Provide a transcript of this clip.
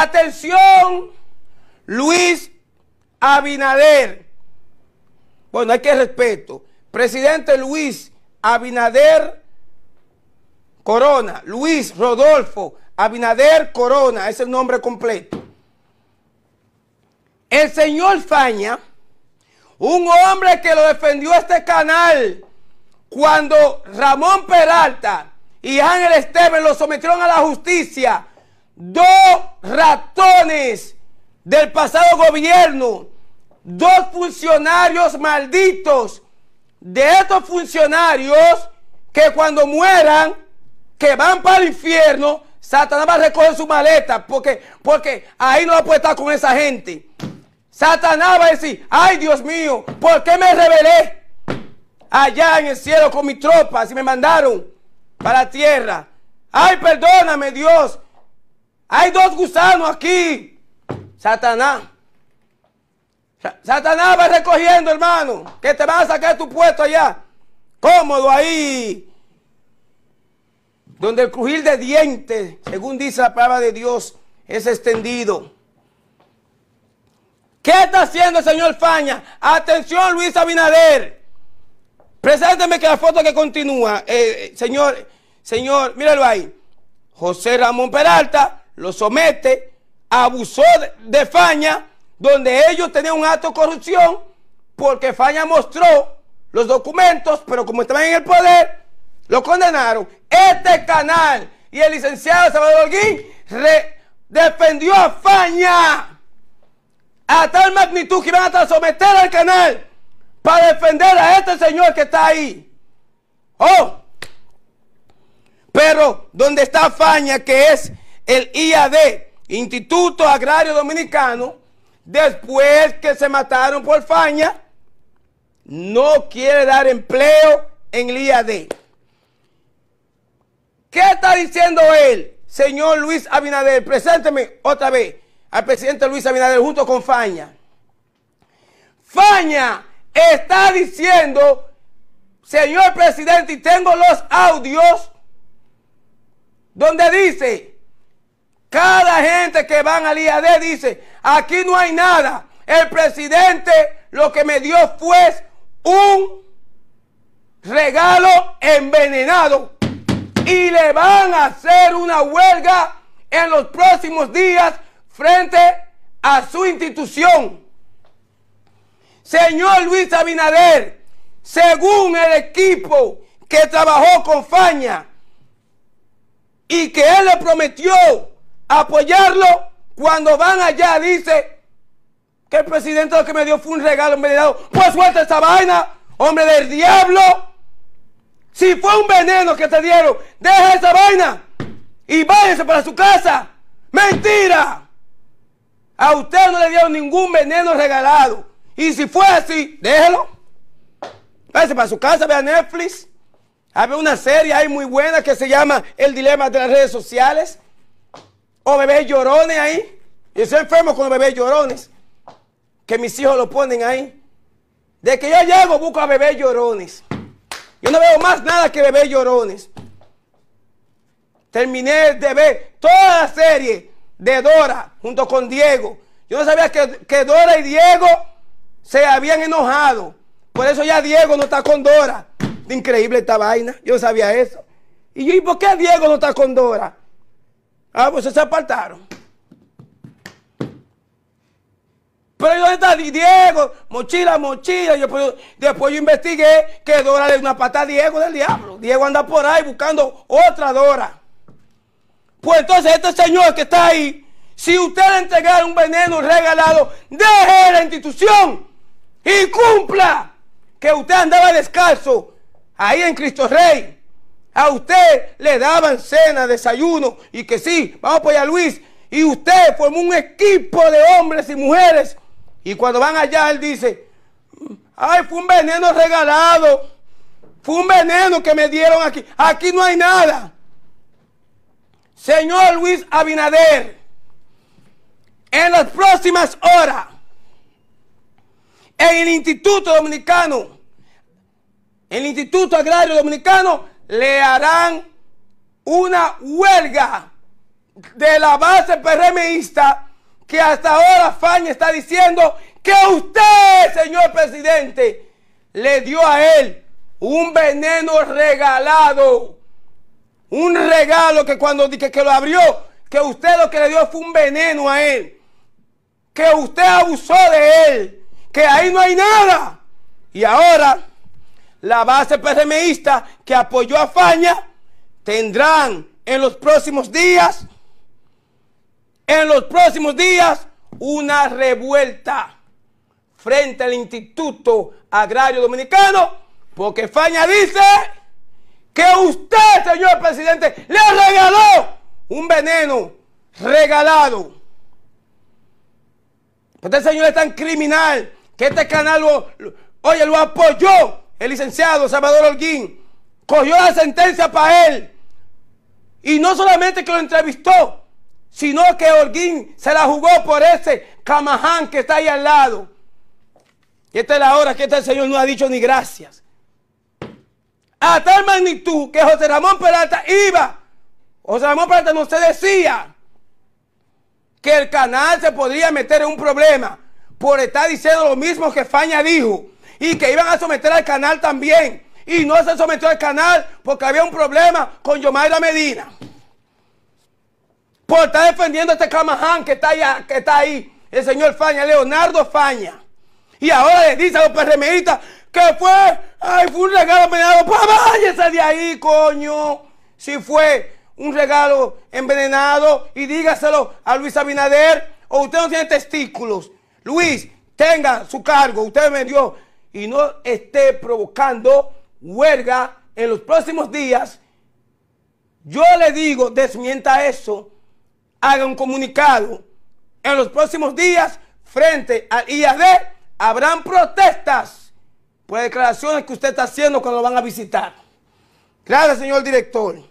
Atención, Luis Abinader. Bueno, hay que respeto. Presidente Luis Abinader Corona. Luis Rodolfo Abinader Corona es el nombre completo. El señor Faña, un hombre que lo defendió este canal cuando Ramón Peralta y Ángel Esteves lo sometieron a la justicia dos ratones del pasado gobierno, dos funcionarios malditos, de estos funcionarios que cuando mueran, que van para el infierno, Satanás va a recoger su maleta, porque, porque ahí no va a poder estar con esa gente. Satanás va a decir, ay Dios mío, ¿por qué me rebelé allá en el cielo con mis tropas y me mandaron para la tierra? Ay, perdóname Dios, hay dos gusanos aquí. Satanás. Satanás va recogiendo, hermano, que te van a sacar tu puesto allá. Cómodo ahí. Donde el crujir de dientes, según dice la palabra de Dios, es extendido. ¿Qué está haciendo el señor Faña? Atención, Luis Abinader. Presénteme que la foto que continúa, eh, eh, señor, señor, míralo ahí. José Ramón Peralta lo somete, abusó de Faña, donde ellos tenían un acto de corrupción, porque Faña mostró los documentos, pero como estaban en el poder, lo condenaron. Este canal y el licenciado Salvador Holguín defendió a Faña a tal magnitud que iban a someter al canal para defender a este señor que está ahí. Oh, pero dónde está Faña, que es el IAD, Instituto Agrario Dominicano, después que se mataron por faña, no quiere dar empleo en el IAD. ¿Qué está diciendo él, señor Luis Abinader? Presénteme otra vez al presidente Luis Abinader junto con Faña. Faña está diciendo, señor presidente, y tengo los audios donde dice cada gente que van al IAD dice, aquí no hay nada. El presidente lo que me dio fue un regalo envenenado. Y le van a hacer una huelga en los próximos días frente a su institución. Señor Luis Abinader, según el equipo que trabajó con Faña y que él le prometió apoyarlo cuando van allá, dice que el presidente lo que me dio fue un regalo, envenenado. pues suelta esa vaina, hombre del diablo. Si fue un veneno que te dieron, deja esa vaina y váyase para su casa. Mentira. A usted no le dieron ningún veneno regalado. Y si fue así, déjelo. Váyase para su casa, vea Netflix. ...hay una serie ahí muy buena que se llama El Dilema de las Redes Sociales. O oh, bebés llorones ahí. Yo soy enfermo con los bebés llorones. Que mis hijos lo ponen ahí. De que yo llego, busco a bebés llorones. Yo no veo más nada que bebés llorones. Terminé de ver toda la serie de Dora junto con Diego. Yo no sabía que, que Dora y Diego se habían enojado. Por eso ya Diego no está con Dora. Increíble esta vaina. Yo sabía eso. Y yo, ¿y por qué Diego no está con Dora? Ah, pues se apartaron. Pero yo está Diego? Mochila, mochila. Yo, pues, después yo investigué que Dora es una pata a Diego del diablo. Diego anda por ahí buscando otra Dora. Pues entonces este señor que está ahí, si usted le entregara un veneno regalado, deje la institución y cumpla que usted andaba descalzo ahí en Cristo Rey. A usted le daban cena, desayuno y que sí, vamos apoyar a Luis. Y usted formó un equipo de hombres y mujeres. Y cuando van allá, él dice, ay, fue un veneno regalado. Fue un veneno que me dieron aquí. Aquí no hay nada. Señor Luis Abinader, en las próximas horas, en el Instituto Dominicano, el Instituto Agrario Dominicano, le harán una huelga de la base PRMista que hasta ahora Faña está diciendo que usted, señor presidente, le dio a él un veneno regalado. Un regalo que cuando que lo abrió, que usted lo que le dio fue un veneno a él. Que usted abusó de él. Que ahí no hay nada. Y ahora la base PRMista que apoyó a Faña, tendrán en los próximos días, en los próximos días, una revuelta frente al Instituto Agrario Dominicano, porque Faña dice que usted, señor presidente, le regaló un veneno regalado. Este señor es tan criminal que este canal lo apoyó el licenciado Salvador Holguín, cogió la sentencia para él. Y no solamente que lo entrevistó, sino que Holguín se la jugó por ese camaján que está ahí al lado. Y esta es la hora que este señor no ha dicho ni gracias. A tal magnitud que José Ramón Peralta iba, José Ramón Peralta no se decía que el canal se podría meter en un problema por estar diciendo lo mismo que Faña dijo y que iban a someter al canal también. Y no se sometió al canal porque había un problema con Yomaira Medina. Por estar defendiendo a este Camaján que está, ahí, el señor Faña, Leonardo Faña. Y ahora le dice a los PRMistas que fue, ay, fue un regalo envenenado. Pues váyase de ahí, coño. Si fue un regalo envenenado y dígaselo a Luis Abinader o usted no tiene testículos. Luis, tenga su cargo. Usted me dio y no esté provocando huelga en los próximos días, yo le digo, desmienta eso, haga un comunicado. En los próximos días, frente al IAD, habrán protestas por declaraciones que usted está haciendo cuando lo van a visitar. Gracias, señor director.